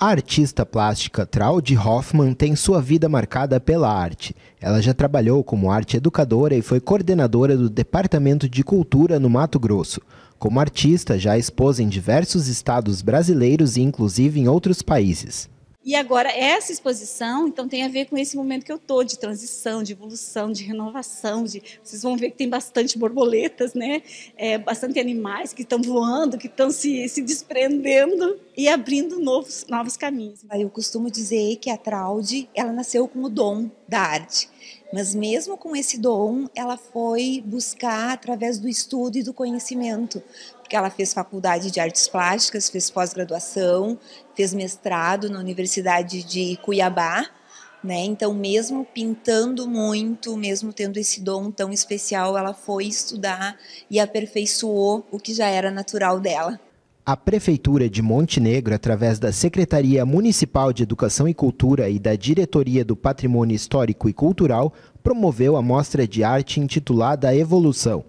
A artista plástica Traudi Hoffman tem sua vida marcada pela arte. Ela já trabalhou como arte educadora e foi coordenadora do Departamento de Cultura no Mato Grosso. Como artista, já expôs em diversos estados brasileiros e inclusive em outros países. E agora, essa exposição, então, tem a ver com esse momento que eu estou, de transição, de evolução, de renovação. De, vocês vão ver que tem bastante borboletas, né? É, bastante animais que estão voando, que estão se, se desprendendo e abrindo novos, novos caminhos. Eu costumo dizer que a Traude, ela nasceu com o dom da arte. Mas mesmo com esse dom, ela foi buscar através do estudo e do conhecimento, porque ela fez faculdade de artes plásticas, fez pós-graduação, fez mestrado na Universidade de Cuiabá, né? Então, mesmo pintando muito, mesmo tendo esse dom tão especial, ela foi estudar e aperfeiçoou o que já era natural dela a Prefeitura de Montenegro, através da Secretaria Municipal de Educação e Cultura e da Diretoria do Patrimônio Histórico e Cultural, promoveu a mostra de arte intitulada Evolução.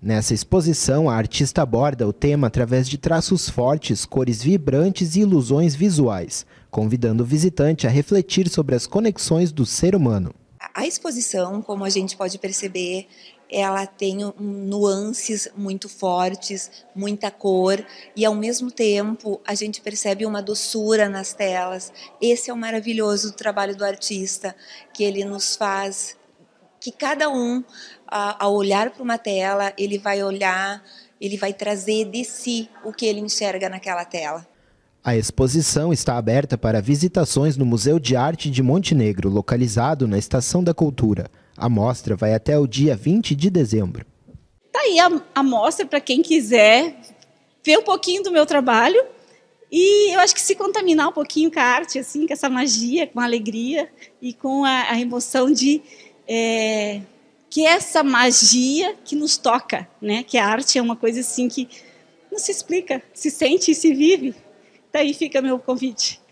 Nessa exposição, a artista aborda o tema através de traços fortes, cores vibrantes e ilusões visuais, convidando o visitante a refletir sobre as conexões do ser humano. A exposição, como a gente pode perceber, ela tem nuances muito fortes, muita cor e ao mesmo tempo a gente percebe uma doçura nas telas. Esse é o maravilhoso trabalho do artista que ele nos faz que cada um ao olhar para uma tela, ele vai olhar, ele vai trazer de si o que ele enxerga naquela tela. A exposição está aberta para visitações no Museu de Arte de Montenegro, localizado na Estação da Cultura. A mostra vai até o dia 20 de dezembro. Está aí a, a mostra para quem quiser ver um pouquinho do meu trabalho e eu acho que se contaminar um pouquinho com a arte, assim, com essa magia, com a alegria e com a, a emoção de é, que essa magia que nos toca, né? Que a arte é uma coisa assim que não se explica, se sente e se vive. Daí fica meu convite.